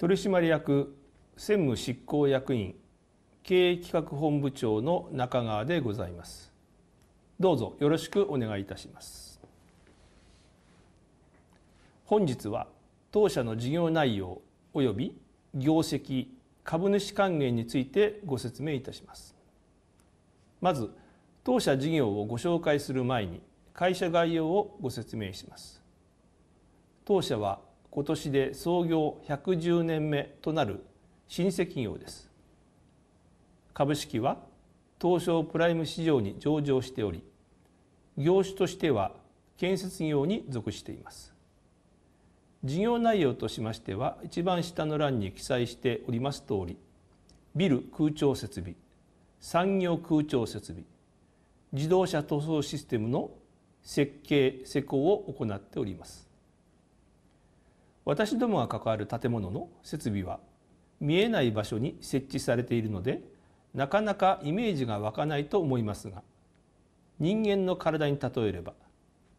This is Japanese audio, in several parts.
取締役専務執行役員経営企画本部長の中川でございますどうぞよろしくお願いいたします本日は当社の事業内容及び業績株主還元についてご説明いたしますまず当社事業をご紹介する前に会社概要をご説明します当社は今年で創業110年目となる老舗企業です株式は東証プライム市場に上場しており業種としては建設業に属しています事業内容としましては一番下の欄に記載しております通りビル空調設備産業空調設備自動車塗装システムの設計施工を行っております私どもが関わる建物の設備は見えない場所に設置されているのでなかなかイメージが湧かないと思いますが人間の体に例えれば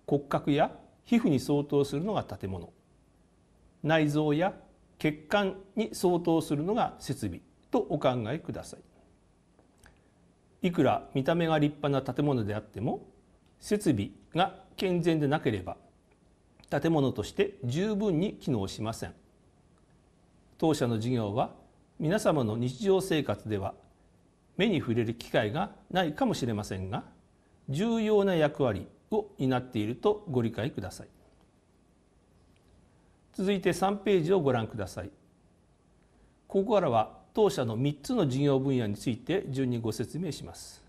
骨格や皮膚に相当するのが建物内臓や血管に相当するのが設備とお考えくださいいくら見た目が立派な建物であっても設備が健全でなければ建物として十分に機能しません当社の事業は皆様の日常生活では目に触れる機会がないかもしれませんが重要な役割を担っているとご理解ください続いて3ページをご覧くださいここからは当社の3つの事業分野について順にご説明します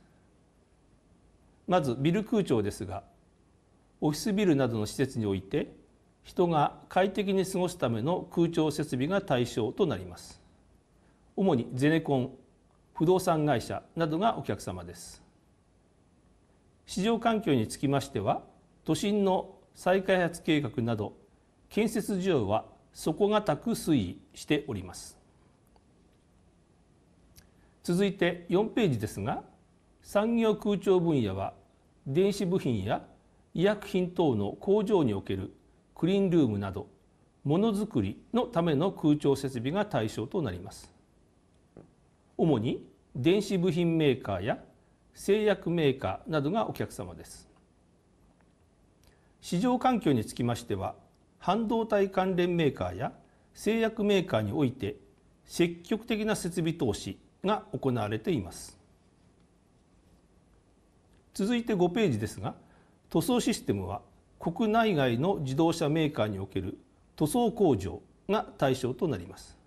まずビル空調ですがオフィスビルなどの施設において人が快適に過ごすための空調設備が対象となります主にゼネコン不動産会社などがお客様です市場環境につきましては都心の再開発計画など建設需要は底堅く推移しております続いて4ページですが産業空調分野は電子部品や医薬品等の工場におけるクリーンルームなどものづくりのための空調設備が対象となります主に電子部品メーカーや製薬メーカーなどがお客様です市場環境につきましては半導体関連メーカーや製薬メーカーにおいて積極的な設備投資が行われています続いて5ページですが「塗装システムは国内外の自動車メーカーにおける塗装工場が対象となります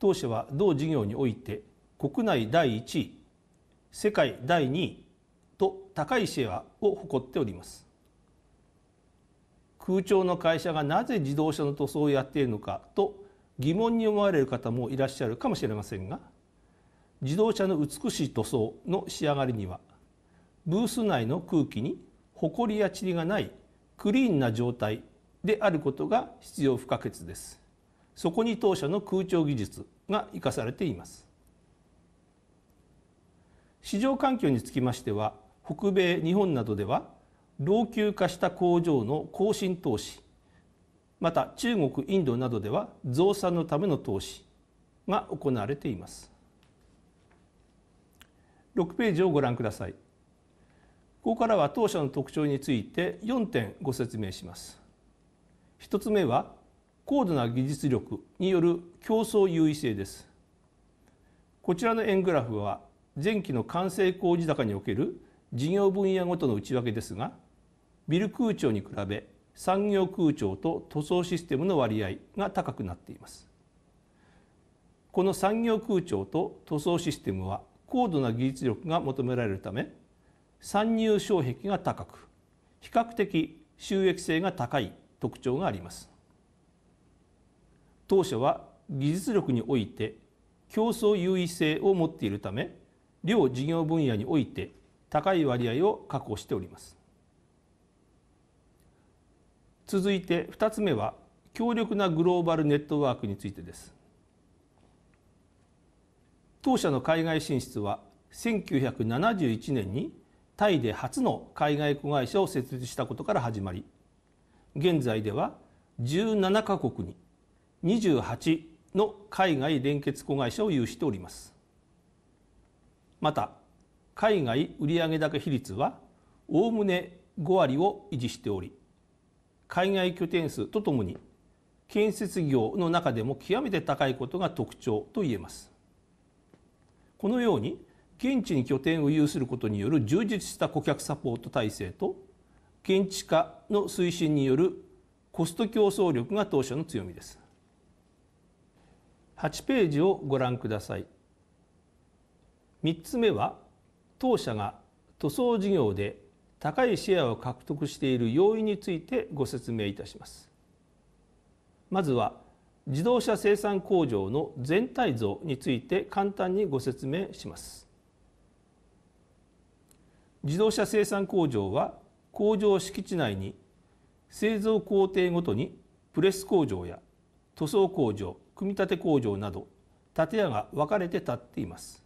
当社は同事業において国内第1位世界第2位と高いシェアを誇っております空調の会社がなぜ自動車の塗装をやっているのかと疑問に思われる方もいらっしゃるかもしれませんが自動車の美しい塗装の仕上がりにはブース内の空気にほこりや塵がないクリーンな状態であることが必要不可欠ですそこに当社の空調技術が生かされています市場環境につきましては北米日本などでは老朽化した工場の更新投資また中国インドなどでは増産のための投資が行われています6ページをご覧くださいここからは当社の特徴について4点ご説明します1つ目は高度な技術力による競争優位性ですこちらの円グラフは前期の完成工事高における事業分野ごとの内訳ですがビル空調に比べ産業空調と塗装システムの割合が高くなっていますこの産業空調と塗装システムは高度な技術力が求められるため参入障壁が高く比較的収益性が高い特徴があります当社は技術力において競争優位性を持っているため両事業分野において高い割合を確保しております続いて二つ目は強力なグローバルネットワークについてです当社の海外進出は1971年にタイで初の海外子会社を設立したことから始まり現在では17カ国に28の海外連結子会社を有しておりますまた海外売上高比率はおおむね5割を維持しており海外拠点数とともに建設業の中でも極めて高いことが特徴と言えますこのように現地に拠点を有することによる充実した顧客サポート体制と現地化の推進によるコスト競争力が当社の強みです8ページをご覧ください3つ目は当社が塗装事業で高いシェアを獲得している要因についてご説明いたしますまずは自動車生産工場の全体像について簡単にご説明します自動車生産工場は工場敷地内に製造工程ごとにプレス工場や塗装工場組み立て工場など建屋が分かれて建っています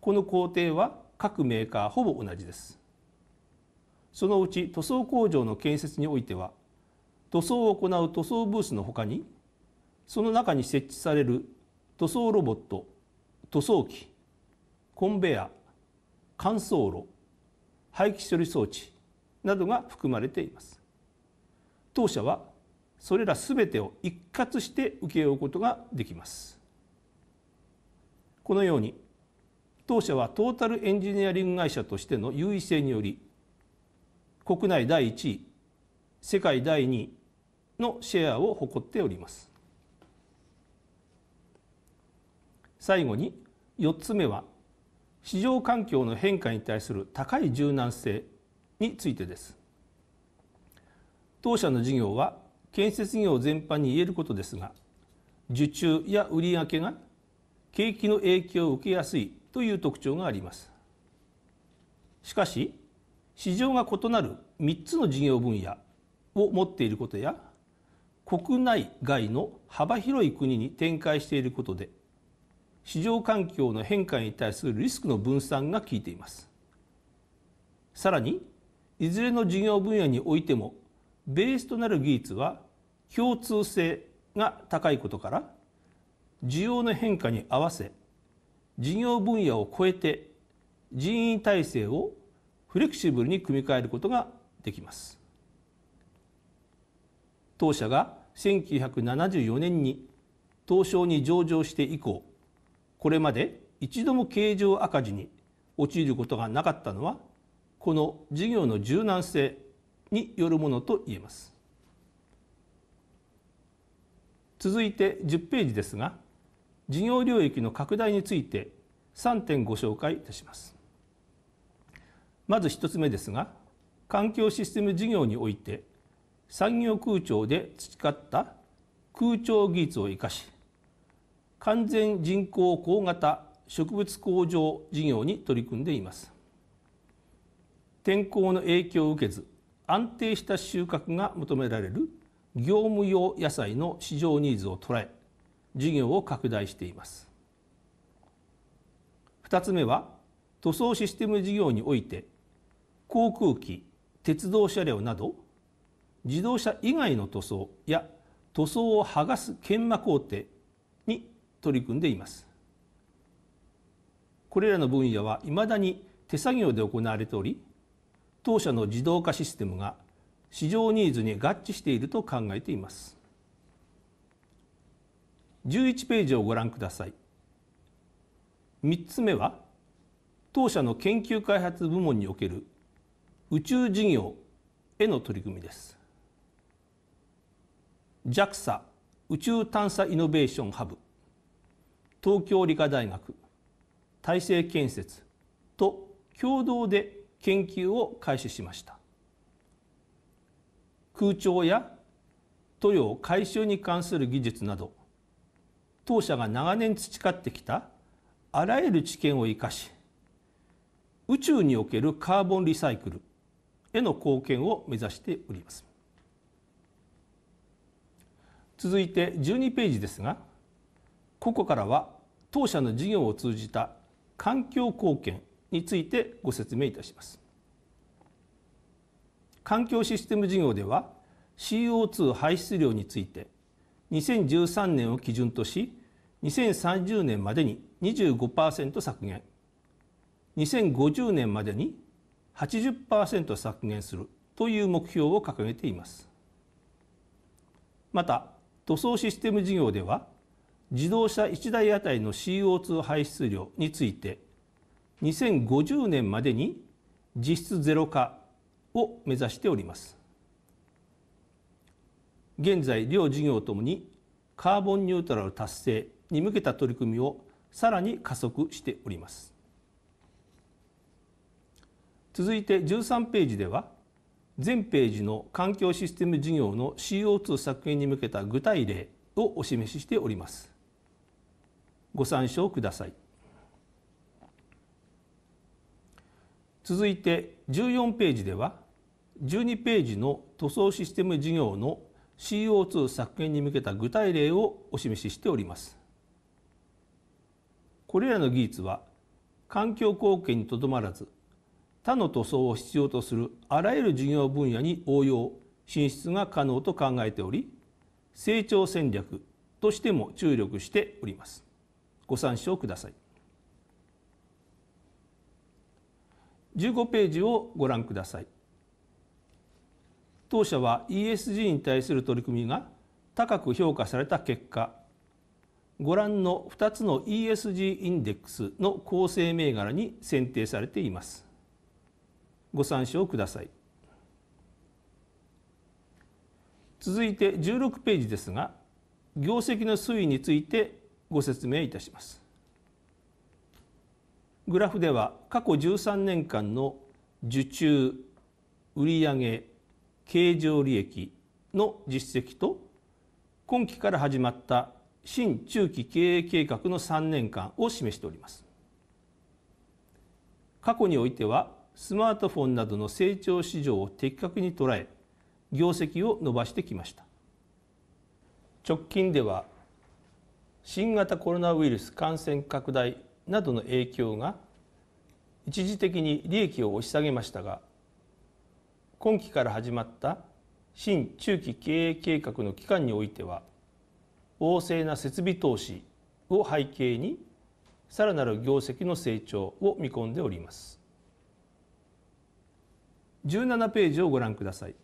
この工程は各メーカーほぼ同じですそのうち塗装工場の建設においては塗装を行う塗装ブースのほかにその中に設置される塗装ロボット塗装機コンベア乾燥炉廃棄処理装置などが含まれています当社はそれらすべてを一括して請け負うことができますこのように当社はトータルエンジニアリング会社としての優位性により国内第1位世界第2位のシェアを誇っております最後に4つ目は市場環境の変化に対する高い柔軟性についてです当社の事業は建設業全般に言えることですが受注や売上が景気の影響を受けやすいという特徴がありますしかし市場が異なる3つの事業分野を持っていることや国内外の幅広い国に展開していることで市場環境の変化に対するリスクの分散が効いていますさらにいずれの事業分野においてもベースとなる技術は共通性が高いことから需要の変化に合わせ事業分野を超えて人員体制をフレキシブルに組み替えることができます当社が1974年に東証に上場して以降これまで一度も経常赤字に陥ることがなかったのはこの事業の柔軟性によるものと言えます続いて10ページですが事業領域の拡大について3点ご紹介いたしますまず1つ目ですが環境システム事業において産業空調で培った空調技術を生かし完全人工光型植物工場事業に取り組んでいます天候の影響を受けず安定した収穫が求められる業務用野菜の市場ニーズを捉え事業を拡大しています2つ目は塗装システム事業において航空機鉄道車両など自動車以外の塗装や塗装を剥がす研磨工程取り組んでいますこれらの分野はいまだに手作業で行われており当社の自動化システムが市場ニーズに合致していると考えています11ページをご覧ください3つ目は当社の研究開発部門における宇宙事業への取り組みです JAXA 宇宙探査イノベーションハブ東京理科大学大成建設と共同で研究を開始しました空調や塗料回収に関する技術など当社が長年培ってきたあらゆる知見を生かし宇宙におけるカーボンリサイクルへの貢献を目指しております続いて12ページですがここからは当社の事業を通じた環境貢献についてご説明いたします環境システム事業では CO2 排出量について2013年を基準とし2030年までに25%削減2050年までに80%削減するという目標を掲げていますまた塗装システム事業では自動車1台あたりの CO2 排出量について2050年までに実質ゼロ化を目指しております現在両事業ともにカーボンニュートラル達成に向けた取り組みをさらに加速しております続いて13ページでは全ページの環境システム事業の CO2 削減に向けた具体例をお示ししておりますご参照ください続いて14ページでは12ページの塗装システム事業の CO2 削減に向けた具体例をお示ししておりますこれらの技術は環境貢献にとどまらず他の塗装を必要とするあらゆる事業分野に応用進出が可能と考えており成長戦略としても注力しておりますご参照ください15ページをご覧ください当社は ESG に対する取り組みが高く評価された結果ご覧の2つの ESG インデックスの構成銘柄に選定されていますご参照ください続いて16ページですが業績の推移についてご説明いたします。グラフでは過去13年間の受注売上経常利益の実績と今期から始まった新中期経営計画の3年間を示しております過去においてはスマートフォンなどの成長市場を的確に捉え業績を伸ばしてきました直近では新型コロナウイルス感染拡大などの影響が一時的に利益を押し下げましたが今期から始まった新中期経営計画の期間においては旺盛な設備投資を背景にさらなる業績の成長を見込んでおります17ページをご覧ください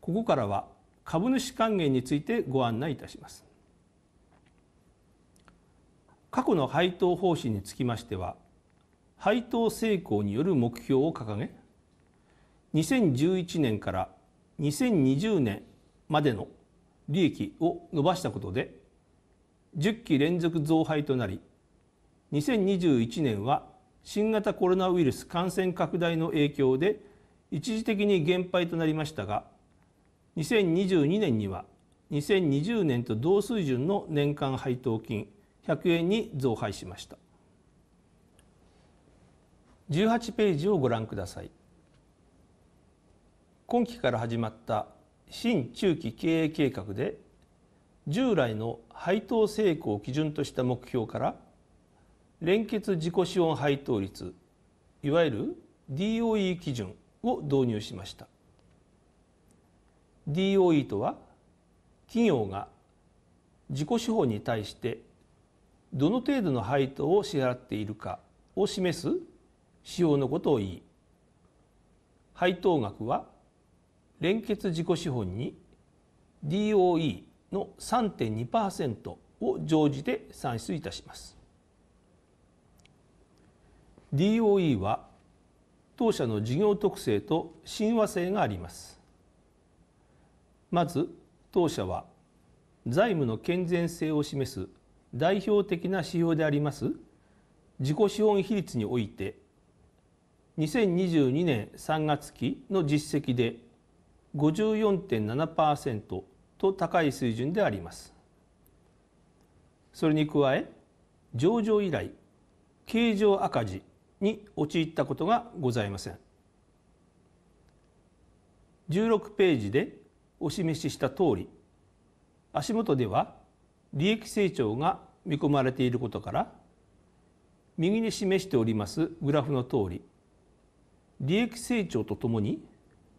ここからは株主還元についてご案内いたします過去の配当方針につきましては配当成功による目標を掲げ2011年から2020年までの利益を伸ばしたことで10期連続増配となり2021年は新型コロナウイルス感染拡大の影響で一時的に減配となりましたが2022年には2020年と同水準の年間配当金100円に増配しました18ページをご覧ください今期から始まった新中期経営計画で従来の配当成功を基準とした目標から連結自己資本配当率いわゆる DOE 基準を導入しました DOE とは企業が自己資本に対してどの程度の配当を支払っているかを示す仕様のことを言い配当額は連結自己資本に DOE の3.2%を乗じて算出いたします DOE は当社の事業特性と親和性がありますまず当社は財務の健全性を示す代表的な指標であります自己資本比率において2022年3月期の実績で54.7%と高い水準でありますそれに加え上場以来経常赤字に陥ったことがございません16ページでお示しした通り足元では利益成長が見込まれていることから右に示しておりますグラフの通り利益成長とともに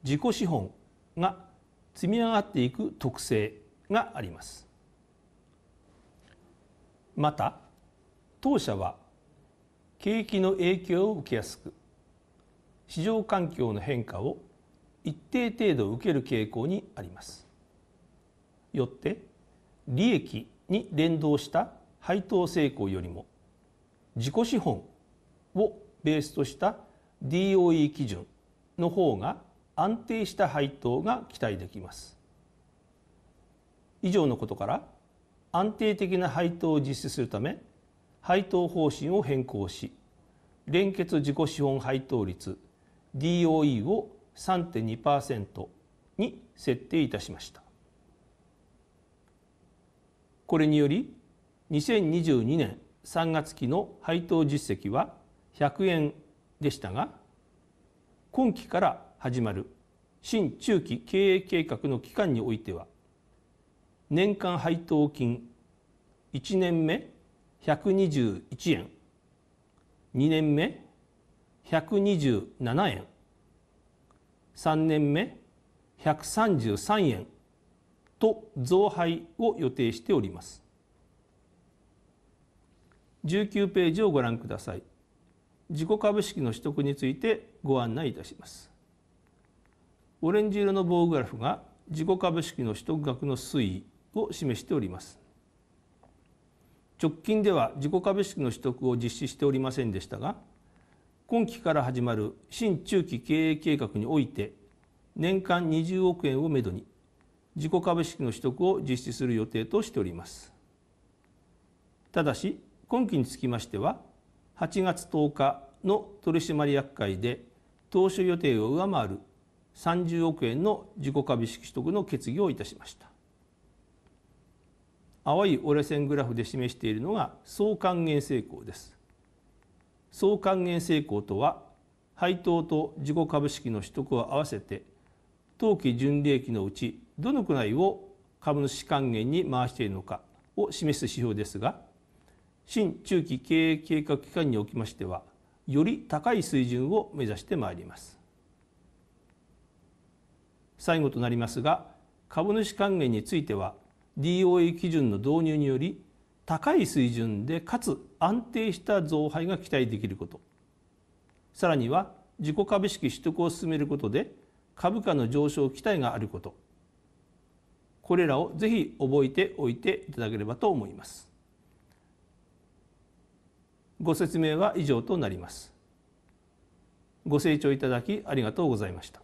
自己資本が積み上がっていく特性がありますまた当社は景気の影響を受けやすく市場環境の変化を一定程度受ける傾向にありますよって利益に連動した配当成功よりも自己資本をベースとした DOE 基準の方が安定した配当が期待できます以上のことから安定的な配当を実施するため配当方針を変更し連結自己資本配当率 DOE を3.2%に設定いたしましたこれにより2022年3月期の配当実績は100円でしたが今期から始まる新中期経営計画の期間においては年間配当金1年目121円2年目127円3年目133円と増配を予定しております19ページをご覧ください自己株式の取得についてご案内いたしますオレンジ色の棒グラフが自己株式の取得額の推移を示しております直近では自己株式の取得を実施しておりませんでしたが今期から始まる新中期経営計画において年間20億円をめどに自己株式の取得を実施する予定としておりますただし今期につきましては8月10日の取締役会で当初予定を上回る30億円の自己株式取得の決議をいたしました淡い折れ線グラフで示しているのが総還元成功です総還元成功とは配当と自己株式の取得を合わせて当期純利益のうちどのくらいを株主還元に回しているのかを示す指標ですが新中期経営計画期間におきましてはより高い水準を目指してまいります最後となりますが株主還元については DOE 基準の導入により高い水準でかつ安定した増配が期待できることさらには自己株式取得を進めることで株価の上昇期待があることこれらをぜひ覚えておいていただければと思いますご説明は以上となりますご清聴いただきありがとうございました